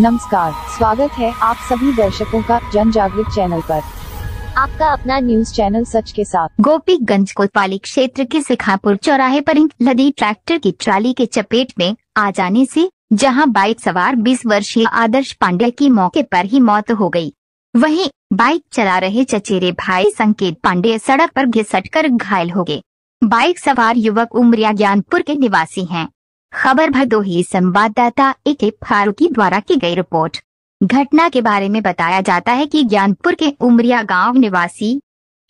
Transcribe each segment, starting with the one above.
नमस्कार स्वागत है आप सभी दर्शकों का जन जागृत चैनल पर आपका अपना न्यूज चैनल सच के साथ गोपीगंज कोतवाली क्षेत्र के सिखापुर चौराहे पर लदी ट्रैक्टर की ट्राली के चपेट में आ जाने से जहां बाइक सवार 20 वर्षीय आदर्श पांडे की मौके पर ही मौत हो गई। वहीं बाइक चला रहे चचेरे भाई संकेत पांडे सड़क पर घिसट घायल हो गए बाइक सवार युवक उमरिया ज्ञानपुर के निवासी हैं खबर भदोही संवाददाता ए के फारूकी द्वारा की गई रिपोर्ट घटना के बारे में बताया जाता है कि ज्ञानपुर के उमरिया गांव निवासी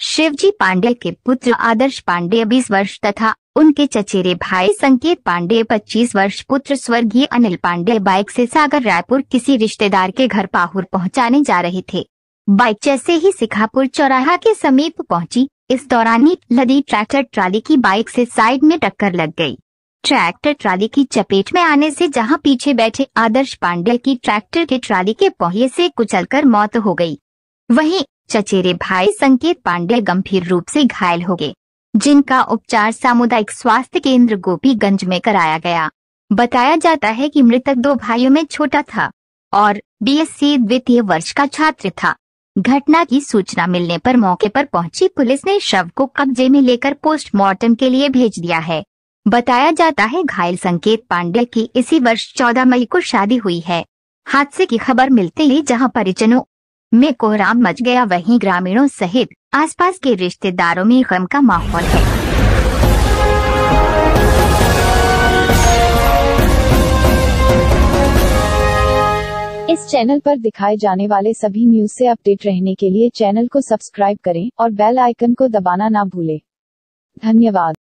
शिवजी पांडे के पुत्र आदर्श पांडे 20 वर्ष तथा उनके चचेरे भाई संकेत पांडे 25 वर्ष पुत्र स्वर्गीय अनिल पांडे बाइक से सागर रायपुर किसी रिश्तेदार के घर पाहुर पहुंचाने जा रहे थे बाइक जैसे ही सिखापुर चौराहा के समीप पहुंची इस दौरान ही लदी ट्रैक्टर ट्राली की बाइक से साइड में टक्कर लग गई ट्रैक्टर ट्राली की चपेट में आने से जहां पीछे बैठे आदर्श पांडे की ट्रैक्टर के ट्राली के पहिए से कुचलकर मौत हो गई वहीं चचेरे भाई संकेत पांडे गंभीर रूप से घायल हो गए जिनका उपचार सामुदायिक स्वास्थ्य केंद्र गोपीगंज में कराया गया बताया जाता है कि मृतक दो भाइयों में छोटा था और बीएससी द्वितीय वर्ष का छात्र था घटना की सूचना मिलने पर मौके पर पहुंची पुलिस ने शव को कब्जे में लेकर पोस्टमार्टम के लिए भेज दिया है बताया जाता है घायल संकेत पांडे की इसी वर्ष 14 मई को शादी हुई है हादसे की खबर मिलते ही जहां परिजनों में कोहराम मच गया वहीं ग्रामीणों सहित आसपास के रिश्तेदारों में गम का माहौल है इस चैनल पर दिखाए जाने वाले सभी न्यूज से अपडेट रहने के लिए चैनल को सब्सक्राइब करें और बेल आइकन को दबाना ना भूलें। धन्यवाद